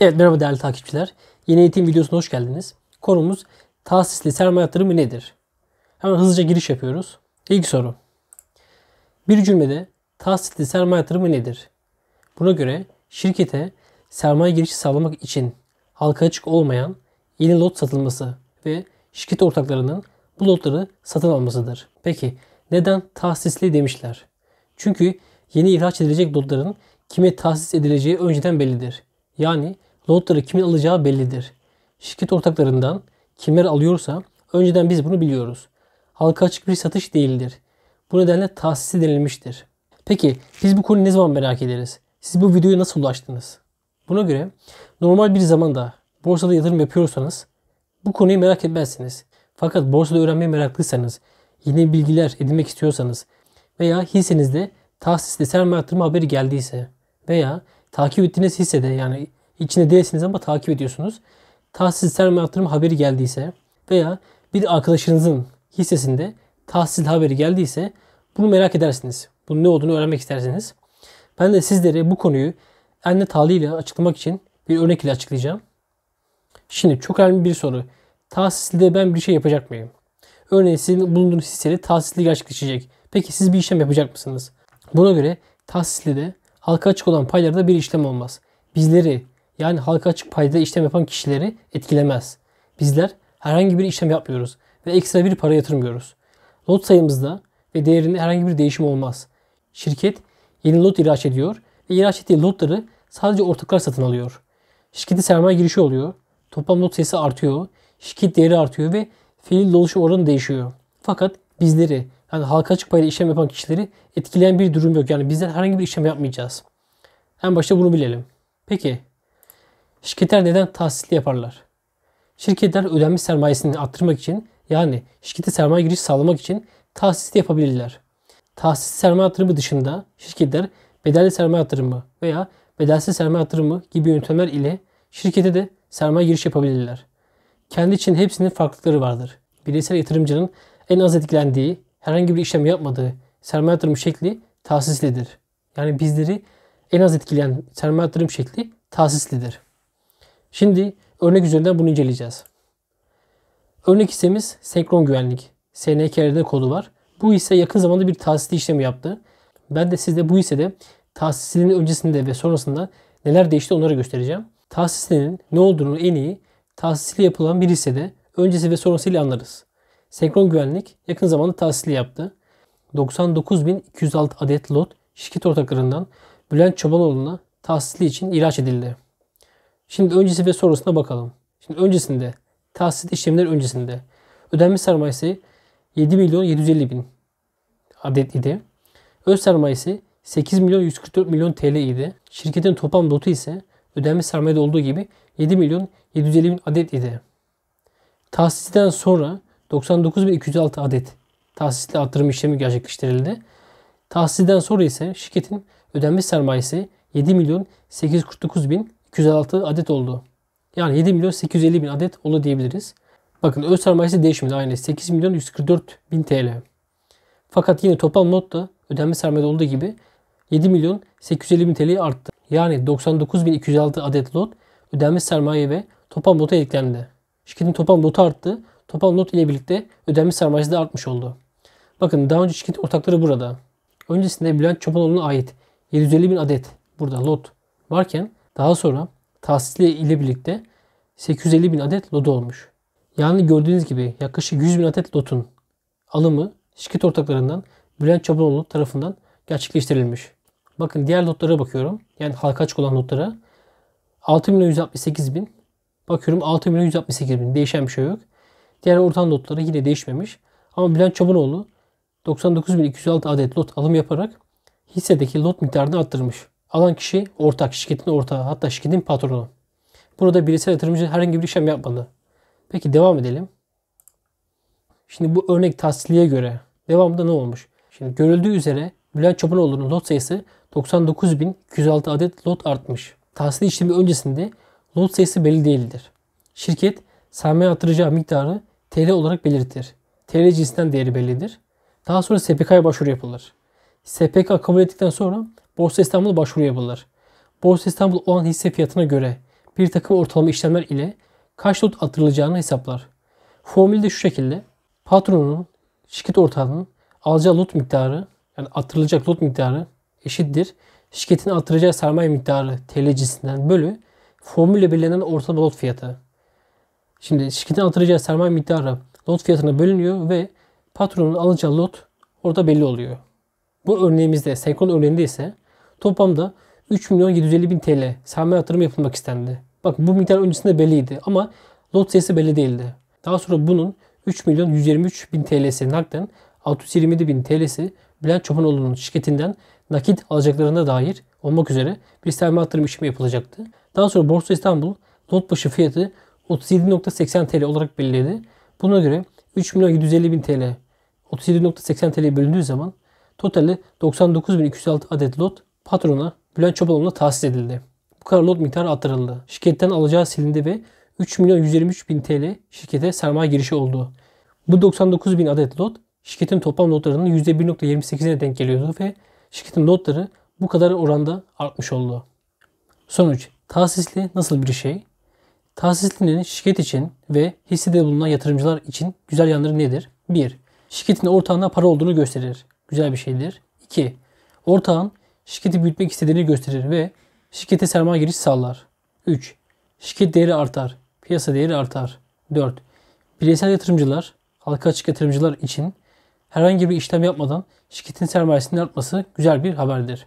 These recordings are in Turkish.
Evet merhaba değerli takipçiler. Yeni eğitim videosuna hoş geldiniz. Konumuz tahsisli sermaye yatırımı nedir? Hemen hızlıca giriş yapıyoruz. İlk soru. Bir cümlede tahsisli sermaye yatırımı nedir? Buna göre şirkete sermaye girişi sağlamak için halka açık olmayan yeni lot satılması ve şirket ortaklarının bu lotları satın almasıdır. Peki neden tahsisli demişler? Çünkü yeni ihraç edilecek lotların kime tahsis edileceği önceden bellidir. Yani lotları kimin alacağı bellidir. Şirket ortaklarından kimler alıyorsa önceden biz bunu biliyoruz. Halka açık bir satış değildir. Bu nedenle tahsisi denilmiştir. Peki biz bu konuyu ne zaman merak ederiz? Siz bu videoya nasıl ulaştınız? Buna göre normal bir zamanda borsada yatırım yapıyorsanız bu konuyu merak etmezsiniz. Fakat borsada öğrenmeye meraklıysanız, yeni bilgiler edinmek istiyorsanız veya hissenizde tahsisli sermaye arttırma haberi geldiyse veya takip ettiğiniz hisse de yani içinde değilsiniz ama takip ediyorsunuz. Tahsisler sermaye aktarım haberi geldiyse veya bir arkadaşınızın hissesinde tahsil haberi geldiyse bunu merak edersiniz. Bunun ne olduğunu öğrenmek istersiniz. Ben de sizlere bu konuyu en net haliyle açıklamak için bir örnek ile açıklayacağım. Şimdi çok önemli bir soru. Tahsilde ben bir şey yapacak mıyım? Örneğin sizin bulunduğunuz hisseli tahsili gerçekleşecek. Peki siz bir işlem yapacak mısınız? Buna göre tahsilde halka açık olan paylarda bir işlem olmaz. Bizleri yani halka açık payda işlem yapan kişileri etkilemez. Bizler herhangi bir işlem yapmıyoruz ve ekstra bir para yatırmıyoruz. Lot sayımızda ve değerinde herhangi bir değişim olmaz. Şirket yeni lot ihraç ediyor ve ihraç ettiği lotları sadece ortaklar satın alıyor. Şirkete sermaye girişi oluyor. Toplam lot sayısı artıyor. Şirket değeri artıyor ve fiil oluşum oranı değişiyor. Fakat bizleri yani halka açık payla işlem yapan kişileri etkileyen bir durum yok. Yani bizler herhangi bir işlem yapmayacağız. En başta bunu bilelim. Peki şirketler neden tahsisli yaparlar? Şirketler ödenmiş sermayesini arttırmak için yani şirkete sermaye giriş sağlamak için tahsisli yapabilirler. Tahsisli sermaye yatırımı dışında şirketler bedelli sermaye yatırımı veya bedelsiz sermaye yatırımı gibi yöntemler ile şirkete de sermaye giriş yapabilirler. Kendi için hepsinin farklılıkları vardır. Bireysel yatırımcının en az etkilendiği herhangi bir işlem yapmadığı sermaye yatırım şekli tahsislidir. Yani bizleri en az etkileyen sermaye yatırım şekli tahsislidir. Şimdi örnek üzerinden bunu inceleyeceğiz. Örnek hissemiz senkron güvenlik. SNKR'de kodu var. Bu hisse yakın zamanda bir tahsisli işlemi yaptı. Ben de sizde bu hissede tahsislinin öncesinde ve sonrasında neler değişti onları göstereceğim. Tahsislinin ne olduğunu en iyi tahsisli yapılan bir hissede öncesi ve sonrasıyla anlarız. Senkron güvenlik yakın zamanda tahsili yaptı. 99.206 adet lot şirket ortaklarından Bülent Çobanoğlu'na tahsili için ihraç edildi. Şimdi öncesi ve sonrasına bakalım. Şimdi öncesinde tahsil işlemler öncesinde ödenme sermayesi 7 milyon 750 bin adet idi. Öz sermayesi 8 milyon 144 milyon TL idi. Şirketin toplam lotu ise ödenme sermayede olduğu gibi 7 milyon 750 bin adet idi. Tahsilden sonra 99.206 adet tahsisli artırım işlemi gerçekleştirildi. Tahsilden sonra ise şirketin ödenmiş sermayesi 7 milyon 849 adet oldu. Yani 7 milyon 850 bin adet oldu diyebiliriz. Bakın öz sermayesi değişmedi aynı 8 milyon 144 bin TL. Fakat yine toplam not da ödenme sermayede olduğu gibi 7 milyon 850 bin TL'ye arttı. Yani 99.206 adet lot ödenmiş sermaye ve toplam lota eklendi. Şirketin toplam lotu arttı. Toplam not ile birlikte ödenmiş sermayesi de artmış oldu. Bakın daha önce şirket ortakları burada. Öncesinde Bülent Çopanoğlu'na ait 750 bin adet burada lot varken daha sonra tahsisli ile birlikte 850 bin adet lot olmuş. Yani gördüğünüz gibi yaklaşık 100 bin adet lotun alımı şirket ortaklarından Bülent Çapanoğlu tarafından gerçekleştirilmiş. Bakın diğer lotlara bakıyorum. Yani halka açık olan lotlara. 6 168 bin. Bakıyorum 6 168 bin. Değişen bir şey yok. Diğer orta lotları yine değişmemiş. Ama Bülent Çobunoğlu 99.206 adet lot alım yaparak hissedeki lot miktarını arttırmış. Alan kişi ortak, şirketin ortağı hatta şirketin patronu. Burada bireysel yatırımcı herhangi bir işlem yapmadı. Peki devam edelim. Şimdi bu örnek tahsiliye göre devamında ne olmuş? Şimdi görüldüğü üzere Bülent Çobunoğlu'nun lot sayısı 99.206 adet lot artmış. Tahsil işlemi öncesinde lot sayısı belli değildir. Şirket sermaye artıracağı miktarı TL olarak belirtir. TL cinsinden değeri bellidir. Daha sonra SPK'ya başvuru yapılır. SPK kabul ettikten sonra Borsa İstanbul'a başvuru yapılır. Borsa İstanbul o an hisse fiyatına göre bir takım ortalama işlemler ile kaç lot attırılacağını hesaplar. Formül de şu şekilde. Patronun, şirket ortağının alacağı lot miktarı yani attırılacak lot miktarı eşittir. Şirketin attıracağı sermaye miktarı TL cinsinden bölü formülle belirlenen ortalama lot fiyatı. Şimdi şirketin yatıracağı sermaye miktarı lot fiyatına bölünüyor ve patronun alacağı lot orada belli oluyor. Bu örneğimizde, senkron örneğinde ise toplamda 3 milyon 750 bin TL sermaye yatırımı yapılmak istendi. Bak bu miktar öncesinde belliydi ama lot sayısı belli değildi. Daha sonra bunun 3 milyon 123 bin TL'si nakden 627 bin TL'si Bülent Çopanoğlu'nun şirketinden nakit alacaklarına dair olmak üzere bir sermaye yatırım işlemi yapılacaktı. Daha sonra Borsa İstanbul lot başı fiyatı 37.80 TL olarak belirledi. Buna göre 3 TL 37.80 TL bölündüğü zaman totali 99.206 adet lot patrona Bülent Çobanoğlu'na tahsis edildi. Bu kadar lot miktarı artırıldı. Şirketten alacağı silindi ve 3.123.000 TL şirkete sermaye girişi oldu. Bu 99.000 adet lot şirketin toplam lotlarının %1.28'ine denk geliyordu ve şirketin lotları bu kadar oranda artmış oldu. Sonuç tahsisli nasıl bir şey? Tahsislilerin şirket için ve hissede bulunan yatırımcılar için güzel yanları nedir? 1. Şirketin ortağına para olduğunu gösterir. Güzel bir şeydir. 2. Ortağın şirketi büyütmek istediğini gösterir ve şirkete sermaye giriş sağlar. 3. Şirket değeri artar. Piyasa değeri artar. 4. Bireysel yatırımcılar, halka açık yatırımcılar için herhangi bir işlem yapmadan şirketin sermayesinin artması güzel bir haberdir.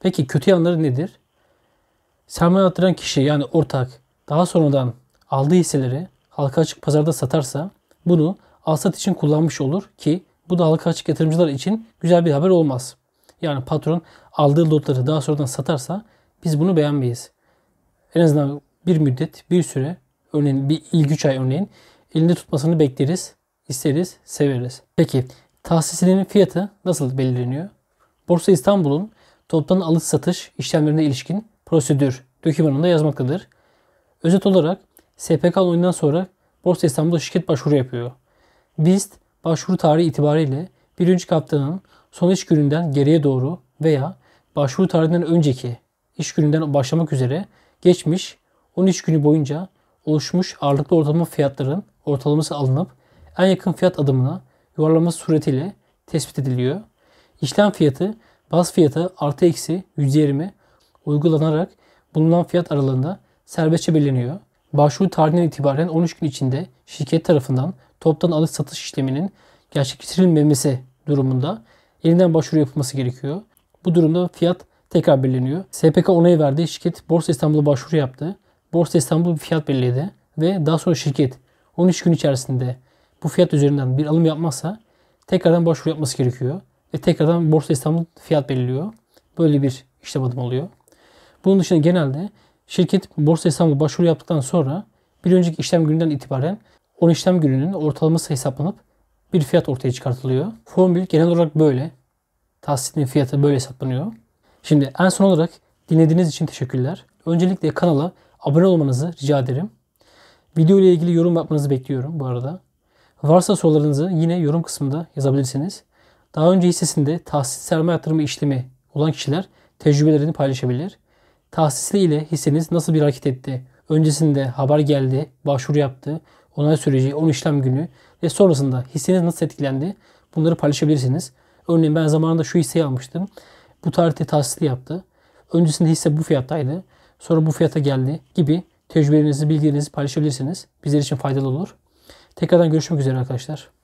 Peki kötü yanları nedir? Sermaye artıran kişi yani ortak daha sonradan aldığı hisseleri halka açık pazarda satarsa bunu alsat için kullanmış olur ki bu da halka açık yatırımcılar için güzel bir haber olmaz. Yani patron aldığı lotları daha sonradan satarsa biz bunu beğenmeyiz. En azından bir müddet, bir süre, örneğin bir ilgi 3 ay örneğin elinde tutmasını bekleriz, isteriz, severiz. Peki tahsislerin fiyatı nasıl belirleniyor? Borsa İstanbul'un toptan alış satış işlemlerine ilişkin prosedür dokümanında yazmaktadır. Özet olarak SPK onayından sonra Borsa İstanbul'da şirket başvuru yapıyor. BIST başvuru tarihi itibariyle birinci kaptanın son iş gününden geriye doğru veya başvuru tarihinden önceki iş gününden başlamak üzere geçmiş 13 günü boyunca oluşmuş ağırlıklı ortalama fiyatların ortalaması alınıp en yakın fiyat adımına yuvarlaması suretiyle tespit ediliyor. İşlem fiyatı baz fiyata artı eksi %20 uygulanarak bulunan fiyat aralığında serbestçe belirleniyor. Başvuru tarihinden itibaren 13 gün içinde şirket tarafından toptan alış satış işleminin gerçekleştirilmemesi durumunda yeniden başvuru yapılması gerekiyor. Bu durumda fiyat tekrar belirleniyor. SPK onayı verdi. Şirket Borsa İstanbul'a başvuru yaptı. Borsa İstanbul bir fiyat belirledi ve daha sonra şirket 13 gün içerisinde bu fiyat üzerinden bir alım yapmazsa tekrardan başvuru yapması gerekiyor. Ve tekrardan Borsa İstanbul fiyat belirliyor. Böyle bir işlem adım oluyor. Bunun dışında genelde Şirket borsa hesabına başvuru yaptıktan sonra bir önceki işlem gününden itibaren 10 işlem gününün ortalaması hesaplanıp bir fiyat ortaya çıkartılıyor. Formül genel olarak böyle. Tahsilin fiyatı böyle hesaplanıyor. Şimdi en son olarak dinlediğiniz için teşekkürler. Öncelikle kanala abone olmanızı rica ederim. Video ile ilgili yorum yapmanızı bekliyorum bu arada. Varsa sorularınızı yine yorum kısmında yazabilirsiniz. Daha önce hissesinde tahsil sermaye yatırımı işlemi olan kişiler tecrübelerini paylaşabilir. Tahsisli hisseniz nasıl bir hareket etti? Öncesinde haber geldi, başvuru yaptı, onay süreci, 10 işlem günü ve sonrasında hisseniz nasıl etkilendi? Bunları paylaşabilirsiniz. Örneğin ben zamanında şu hisseyi almıştım. Bu tarihte tahsisli yaptı. Öncesinde hisse bu fiyattaydı. Sonra bu fiyata geldi gibi tecrübelerinizi, bilgilerinizi paylaşabilirsiniz. Bizler için faydalı olur. Tekrardan görüşmek üzere arkadaşlar.